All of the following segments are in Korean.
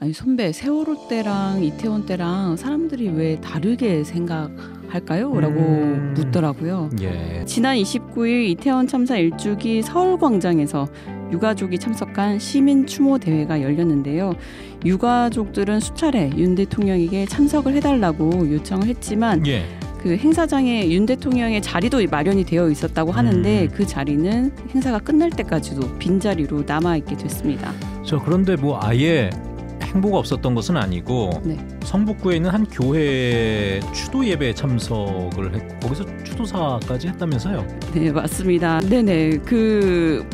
아니 선배 세월호 때랑 이태원 때랑 사람들이 왜 다르게 생각할까요? 라고 음. 묻더라고요. 예. 지난 29일 이태원 참사 일주기 서울광장에서 유가족이 참석한 시민 추모 대회가 열렸는데요. 유가족들은 수차례 윤 대통령에게 참석을 해달라고 요청을 했지만 예. 그 행사장에 윤 대통령의 자리도 마련이 되어 있었다고 하는데 음. 그 자리는 행사가 끝날 때까지도 빈 자리로 남아 있게 됐습니다. 저 그런데 뭐 아예 행보가 없었던 것은 아니고 네. 성북구에 있는 한 교회 추도 예배 참석을 했고 거기서 추도사까지 했다면서요? 네 맞습니다. 네네 그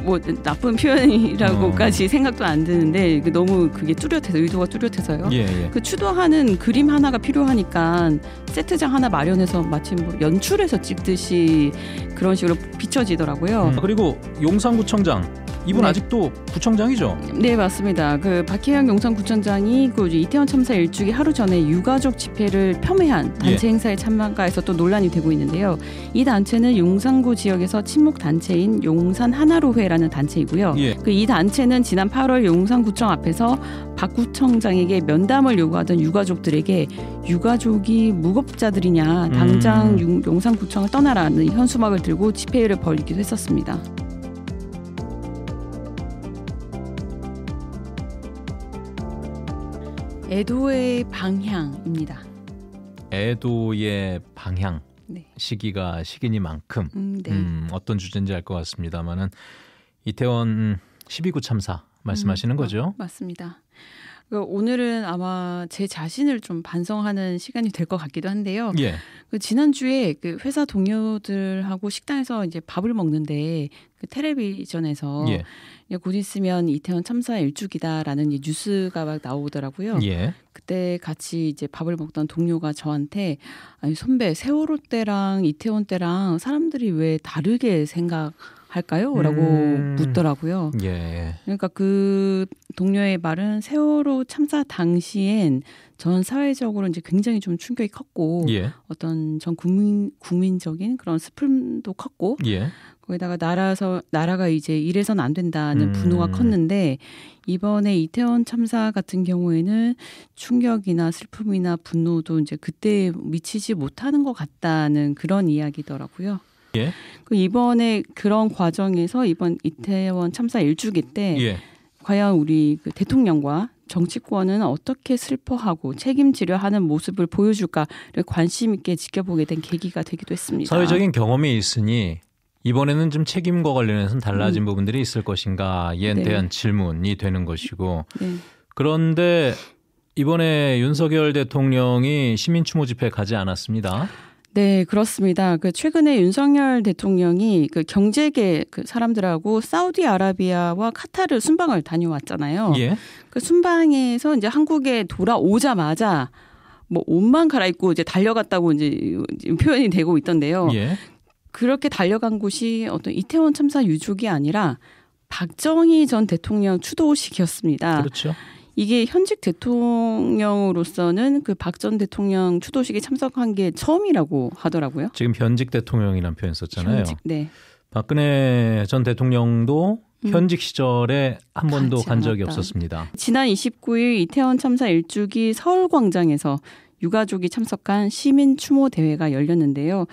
뭐 나쁜 표현이라고까지 어. 생각도 안 드는데 너무 그게 뚜렷해서 의도가 뚜렷해서요. 예, 예. 그 추도하는 그림 하나가 필요하니까 세트장 하나 마련해서 마치 뭐 연출해서 찍듯이 그런 식으로 비춰지더라고요. 음. 그리고 용산구청장 이분 네. 아직도 구청장이죠? 네 맞습니다. 그박혜영 용산구청장이 그 이태원 참사 일주기 하루 전에 유가족 집회를 폄훼한 예. 단체 행사에 참가해서 또 논란이 되고 있는데요. 이 단체는 용산구 지역에서 친목 단체인 용산 하나로회라는 단체이고요. 예. 그이 단체는 지난 8월 용산구청 앞에서 박 구청장에게 면담을 요구하던 유가족들에게 유가족이 무법자들이냐 당장 음. 용산구청을 떠나라는 현수막을 들고 집회를 벌이기도 했었습니다. 애도의 방향입니다. 애도의 방향. 네. 시기가 시기니만큼 음, 네. 음, 어떤 주제인지 알 것 같습니다만은 이태원 12구 참사 말씀하시는 음, 거죠? 어, 맞습니다. 그러니까 오늘은 아마 제 자신을 좀 반성하는 시간이 될 것 같기도 한데요. 예. 그 지난주에 그 회사 동료들하고 식당에서 이제 밥을 먹는데 그 텔레비전에서 예. 곧 있으면 이태원 참사 일주기다라는 뉴스가 막 나오더라고요. 예. 그때 같이 이제 밥을 먹던 동료가 저한테 아니 선배 세월호 때랑 이태원 때랑 사람들이 왜 다르게 생각 할까요? 라고 음. 묻더라고요. 예. 그러니까 그 동료의 말은 세월호 참사 당시엔 전 사회적으로 이제 굉장히 좀 충격이 컸고 예. 어떤 전 국민 국민적인 그런 슬픔도 컸고 예. 거기다가 나라서 나라가 이제 이래선 안 된다는 음. 분노가 컸는데 이번에 이태원 참사 같은 경우에는 충격이나 슬픔이나 분노도 이제 그때 미치지 못하는 것 같다는 그런 이야기더라고요. 예. 그 이번에 그런 과정에서 이번 이태원 참사 일주기 때 예. 과연 우리 그 대통령과 정치권은 어떻게 슬퍼하고 책임지려 하는 모습을 보여줄까를 관심 있게 지켜보게 된 계기가 되기도 했습니다. 사회적인 경험이 있으니 이번에는 좀 책임과 관련해서는 달라진 음. 부분들이 있을 것인가에 네. 대한 질문이 되는 것이고 네. 그런데 이번에 윤석열 대통령이 시민추모 집회 가지 않았습니다. 네, 그렇습니다. 그 최근에 윤석열 대통령이 그 경제계 그 사람들하고 사우디아라비아와 카타르 순방을 다녀왔잖아요. 예. 그 순방에서 이제 한국에 돌아오자마자 뭐 옷만 갈아입고 이제 달려갔다고 이제 표현이 되고 있던데요. 예. 그렇게 달려간 곳이 어떤 이태원 참사 유족이 아니라 박정희 전 대통령 추도식이었습니다. 그렇죠. 이게 현직 대통령으로서는 그 박 전 대통령 추도식에 참석한 게 처음이라고 하더라고요. 지금 현직 대통령이라는 표현 썼잖아요. 현직, 네. 박근혜 전 대통령도 음. 현직 시절에 한 번도 간 적이 없었습니다. 지난 29일 이태원 참사 일주기 서울광장에서 유가족이 참석한 시민 추모 대회가 열렸는데요.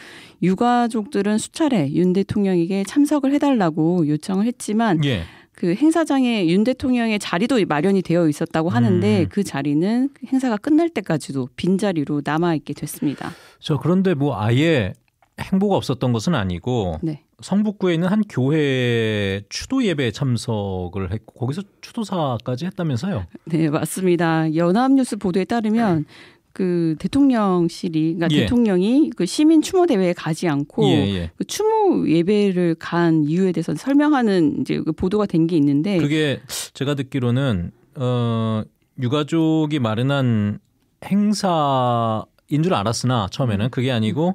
유가족들은 수차례 윤 대통령에게 참석을 해달라고 요청을 했지만 예. 그 행사장에 윤 대통령의 자리도 마련이 되어 있었다고 하는데 음. 그 자리는 행사가 끝날 때까지도 빈 자리로 남아 있게 됐습니다. 저 그런데 뭐 아예 행보가 없었던 것은 아니고 네. 성북구에 있는 한 교회 추도 예배 참석을 했고 거기서 추도사까지 했다면서요? 네 맞습니다. 연합뉴스 보도에 따르면 네. 그 대통령실이 그러니까 예. 대통령이 그 시민 추모 대회에 가지 않고 예, 예. 그 추모 예배를 간 이유에 대해서 설명하는 이제 그 보도가 된 게 있는데 그게 제가 듣기로는 어 유가족이 마련한 행사인 줄 알았으나 처음에는 그게 아니고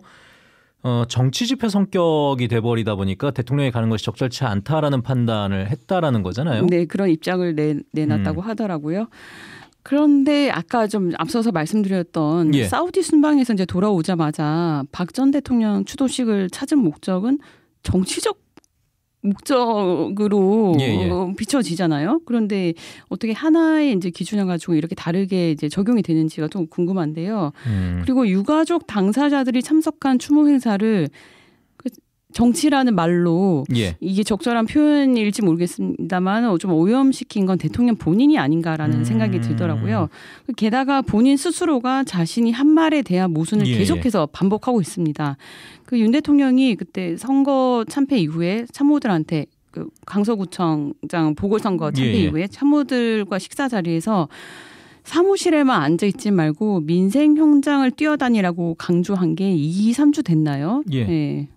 어 정치 집회 성격이 돼 버리다 보니까 대통령이 가는 것이 적절치 않다라는 판단을 했다라는 거잖아요. 네, 그런 입장을 내, 내놨다고 음. 하더라고요. 그런데 아까 좀 앞서서 말씀드렸던 예. 사우디 순방에서 이제 돌아오자마자 박 전 대통령 추도식을 찾은 목적은 정치적 목적으로 예, 예. 어, 비춰지잖아요. 그런데 어떻게 하나의 이제 기준을 가지고 이렇게 다르게 이제 적용이 되는지가 좀 궁금한데요. 음. 그리고 유가족 당사자들이 참석한 추모 행사를 정치라는 말로 예. 이게 적절한 표현일지 모르겠습니다만 어, 좀 오염시킨 건 대통령 본인이 아닌가라는 음. 생각이 들더라고요. 게다가 본인 스스로가 자신이 한 말에 대한 모순을 예. 예. 계속해서 반복하고 있습니다. 그 윤 대통령이 그때 선거 참패 이후에 참모들한테 그 강서구청장 보궐선거 참패 예. 예. 이후에 참모들과 식사 자리에서 사무실에만 앉아 있지 말고 민생 현장을 뛰어다니라고 강조한 게 2, 3주 됐나요? 예. 예.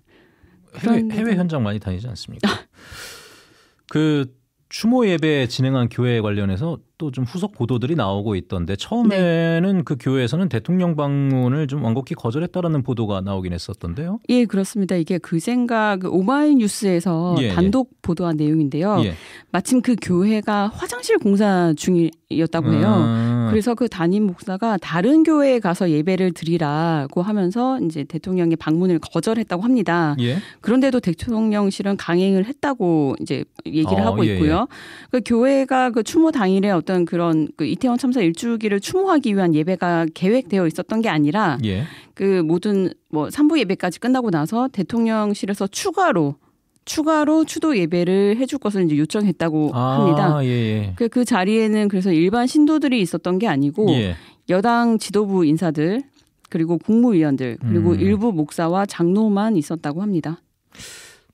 해외, 해외 현장 많이 다니지 않습니까? 그 추모 예배 진행한 교회 관련해서 또 좀 후속 보도들이 나오고 있던데 처음에는 네. 그 교회에서는 대통령 방문을 좀 완곡히 거절했다라는 보도가 나오긴 했었던데요. 예, 그렇습니다. 이게 그 생각 오마이뉴스에서 예, 예, 단독 예. 보도한 내용인데요. 예. 마침 그 교회가 화장실 공사 중이었다고 해요. 음... 음. 그래서 그 담임 목사가 다른 교회에 가서 예배를 드리라고 하면서 이제 대통령의 방문을 거절했다고 합니다. 예? 그런데도 대통령실은 강행을 했다고 이제 얘기를 어, 하고 예, 예. 있고요. 예. 그 교회가 그 추모 당일에 어떤 그런 그 이태원 참사 일주기를 추모하기 위한 예배가 계획되어 있었던 게 아니라 예. 그 모든 뭐 삼부 예배까지 끝나고 나서 대통령실에서 추가로 추가로 추도 예배를 해줄 것을 이제 요청했다고 아, 합니다. 예, 예. 그, 그 자리에는 그래서 일반 신도들이 있었던 게 아니고 예. 여당 지도부 인사들 그리고 국무위원들 그리고 음. 일부 목사와 장로만 있었다고 합니다.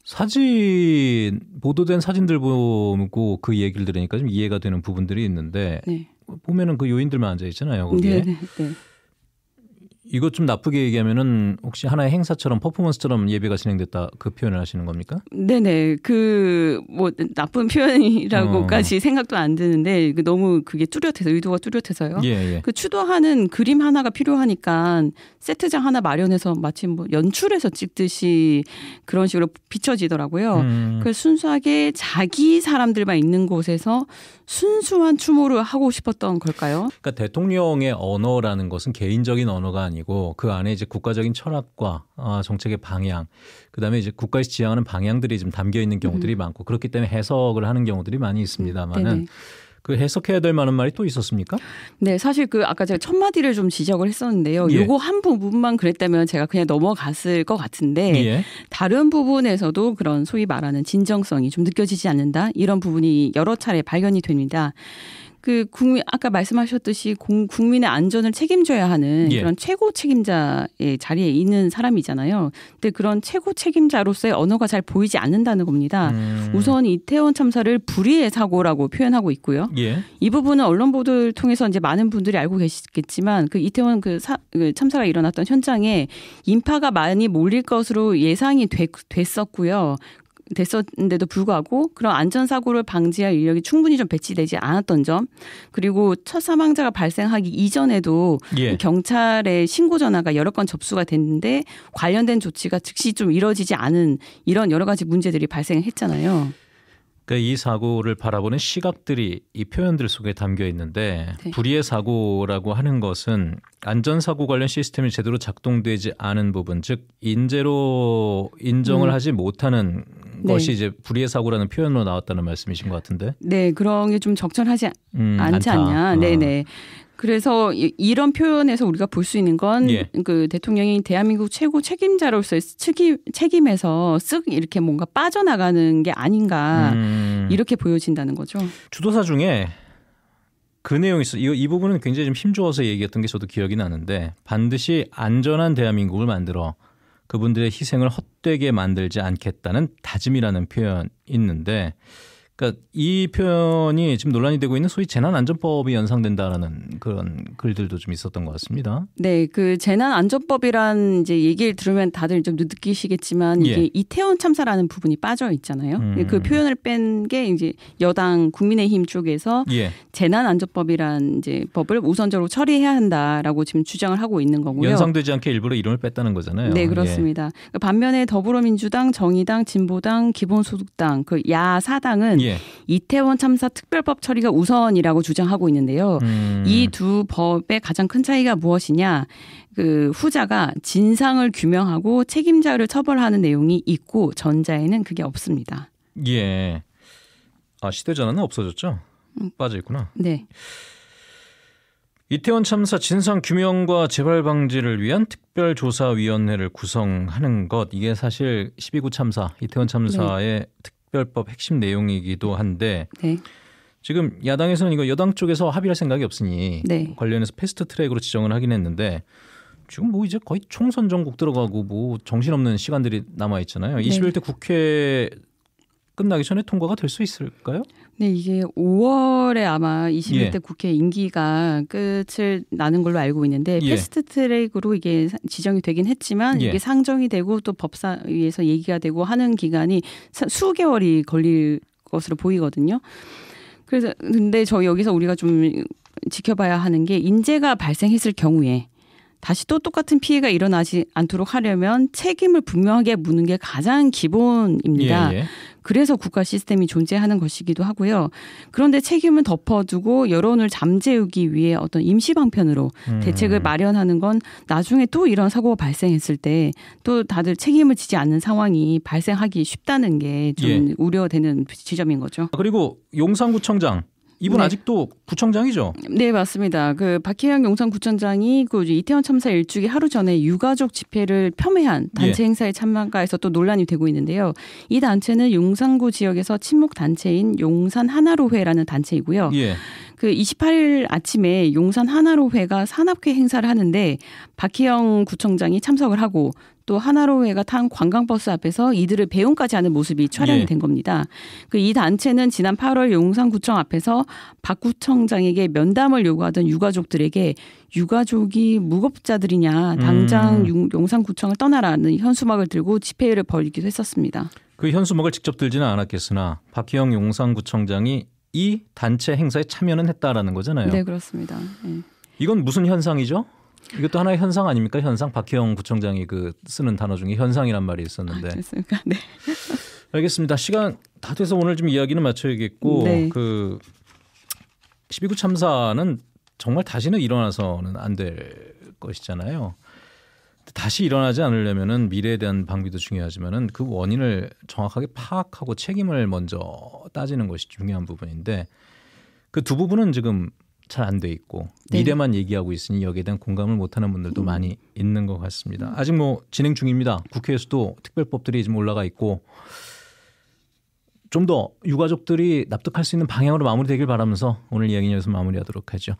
사진 보도된 사진들 보고 그 얘기를 들으니까 좀 이해가 되는 부분들이 있는데 네. 보면은 그 요인들만 앉아 있잖아요. 거기에. 네, 네, 네. 이것 좀 나쁘게 얘기하면은 혹시 하나의 행사처럼 퍼포먼스처럼 예배가 진행됐다 그 표현을 하시는 겁니까? 네네 그 뭐 나쁜 표현이라고까지 어. 생각도 안 드는데 너무 그게 뚜렷해서 의도가 뚜렷해서요. 예, 예. 그 추도하는 그림 하나가 필요하니까 세트장 하나 마련해서 마치 뭐 연출해서 찍듯이 그런 식으로 비춰지더라고요. 음. 그 순수하게 자기 사람들만 있는 곳에서 순수한 추모를 하고 싶었던 걸까요? 그러니까 대통령의 언어라는 것은 개인적인 언어가 아니. 아니고 그 안에 이제 국가적인 철학과 아, 정책의 방향, 그 다음에 이제 국가에서 지향하는 방향들이 좀 담겨 있는 경우들이 음. 많고 그렇기 때문에 해석을 하는 경우들이 많이 있습니다만은 그 해석해야 될 만한 말이 또 있었습니까? 네, 사실 그 아까 제가 첫 마디를 좀 지적을 했었는데요. 예. 요거 한 부분만 그랬다면 제가 그냥 넘어갔을 것 같은데 예. 다른 부분에서도 그런 소위 말하는 진정성이 좀 느껴지지 않는다 이런 부분이 여러 차례 발견이 됩니다. 그 국민 아까 말씀하셨듯이 공, 국민의 안전을 책임져야 하는 예. 그런 최고 책임자의 자리에 있는 사람이잖아요. 근데 그런 최고 책임자로서의 언어가 잘 보이지 않는다는 겁니다. 음. 우선 이태원 참사를 불의의 사고라고 표현하고 있고요. 예. 이 부분은 언론 보도를 통해서 이제 많은 분들이 알고 계시겠지만 그 이태원 그, 사, 그 참사가 일어났던 현장에 인파가 많이 몰릴 것으로 예상이 되, 됐었고요. 됐었는데도 불구하고 그런 안전사고를 방지할 인력이 충분히 좀 배치되지 않았던 점 그리고 첫 사망자가 발생하기 이전에도 예. 경찰에 신고 전화가 여러 건 접수가 됐는데 관련된 조치가 즉시 좀 이뤄지지 않은 이런 여러 가지 문제들이 발생했잖아요. 그러니까 이 사고를 바라보는 시각들이 이 표현들 속에 담겨 있는데 네. 불의의 사고라고 하는 것은 안전사고 관련 시스템이 제대로 작동되지 않은 부분 즉 인재로 인정을 음. 하지 못하는 네. 것이 이제 불의의 사고라는 표현으로 나왔다는 말씀이신 것 같은데. 네, 그런 게 좀 적절하지 음, 않지 않다. 않냐. 아. 네네. 그래서 이런 표현에서 우리가 볼 수 있는 건그 예. 그 대통령이 대한민국 최고 책임자로서의 책임, 책임에서 쓱 이렇게 뭔가 빠져나가는 게 아닌가 음. 이렇게 보여진다는 거죠. 주도사 중에 그 내용이 있어. 이, 이 부분은 굉장히 좀 힘주어서 얘기했던 게 저도 기억이 나는데 반드시 안전한 대한민국을 만들어 그분들의 희생을 헛되게 만들지 않겠다는 다짐이라는 표현 있는데 그러니까 이 표현이 지금 논란이 되고 있는 소위 재난안전법이 연상된다라는 그런 글들도 좀 있었던 것 같습니다. 네, 그 재난안전법이란 이제 얘기를 들으면 다들 좀 느끼시겠지만 이게 예. 이태원 참사라는 부분이 빠져 있잖아요. 음. 그 표현을 뺀 게 이제 여당 국민의힘 쪽에서 예. 재난안전법이란 이제 법을 우선적으로 처리해야 한다라고 지금 주장을 하고 있는 거고요. 연상되지 않게 일부러 이름을 뺐다는 거잖아요. 네, 그렇습니다. 예. 반면에 더불어민주당, 정의당, 진보당, 기본소득당, 그 야사당은 예. 예. 이태원 참사 특별법 처리가 우선이라고 주장하고 있는데요. 음. 이두 법의 가장 큰 차이가 무엇이냐? 그 후자가 진상을 규명하고 책임자를 처벌하는 내용이 있고 전자에는 그게 없습니다. 예. 아 시대전환은 없어졌죠? 음. 빠져 있구나. 네. 이태원 참사 진상 규명과 재발 방지를 위한 특별조사위원회를 구성하는 것 이게 사실 12구 참사 이태원 참사의 네. 특별법 핵심 내용이기도 한데 네. 지금 야당에서는 이거 여당 쪽에서 합의할 생각이 없으니 네. 관련해서 패스트 트랙으로 지정을 하긴 했는데 지금 뭐 이제 거의 총선 전국 들어가고 뭐 정신없는 시간들이 남아 있잖아요. 21대 국회 끝나기 전에 통과가 될 수 있을까요? 네, 이게 5월에 아마 21대 예. 국회 임기가 끝을 나는 걸로 알고 있는데 예. 패스트 트랙으로 이게 지정이 되긴 했지만 예. 이게 상정이 되고 또 법사위에서 얘기가 되고 하는 기간이 수개월이 걸릴 것으로 보이거든요. 그래서 근데 저 여기서 우리가 좀 지켜봐야 하는 게 인재가 발생했을 경우에 다시 또 똑같은 피해가 일어나지 않도록 하려면 책임을 분명하게 묻는 게 가장 기본입니다. 예, 예. 그래서 국가 시스템이 존재하는 것이기도 하고요. 그런데 책임을 덮어두고 여론을 잠재우기 위해 어떤 임시 방편으로 음. 대책을 마련하는 건 나중에 또 이런 사고가 발생했을 때 또 다들 책임을 지지 않는 상황이 발생하기 쉽다는 게좀 예. 우려되는 지점인 거죠. 그리고 용산구청장 이분 네. 아직도 구청장이죠? 네, 맞습니다. 그 박혜영 용산구청장이 그 이태원 참사 일주기 하루 전에 유가족 집회를 폄훼한 예. 단체 예. 행사에 참가해서 또 논란이 되고 있는데요. 이 단체는 용산구 지역에서 친목 단체인 용산 하나로회라는 단체이고요. 예. 그 28일 아침에 용산 하나로회가 산악회 행사를 하는데 박희영 구청장이 참석을 하고 또 하나로회가 탄 관광버스 앞에서 이들을 배웅까지 하는 모습이 촬영이 예. 된 겁니다. 그 이 단체는 지난 8월 용산구청 앞에서 박 구청장에게 면담을 요구하던 유가족들에게 유가족이 무법자들이냐 당장 음. 용산구청을 떠나라는 현수막을 들고 집회를 벌이기도 했었습니다. 그 현수막을 직접 들지는 않았겠으나 박희영 용산구청장이 이 단체 행사에 참여는 했다라는 거잖아요. 네 그렇습니다. 네. 이건 무슨 현상이죠? 이것도 하나의 현상 아닙니까? 현상 박혜영 구청장이 그 쓰는 단어 중에 현상이란 말이 있었는데. 아, 네. 알겠습니다. 시간 다 돼서 오늘 좀 이야기는 마쳐야겠고 음, 네. 그 12구 참사는 정말 다시는 일어나서는 안 될 것이잖아요. 다시 일어나지 않으려면은 미래에 대한 방비도 중요하지만은 그 원인을 정확하게 파악하고 책임을 먼저 따지는 것이 중요한 부분인데 그 두 부분은 지금 잘안돼 있고 네. 미래만 얘기하고 있으니 여기에 대한 공감을 못하는 분들도 음. 많이 있는 것 같습니다. 음. 아직 뭐 진행 중입니다. 국회에서도 특별법들이 지금 올라가 있고 좀 더 유가족들이 납득할 수 있는 방향으로 마무리되길 바라면서 오늘 이야기는 여기서 마무리하도록 하죠.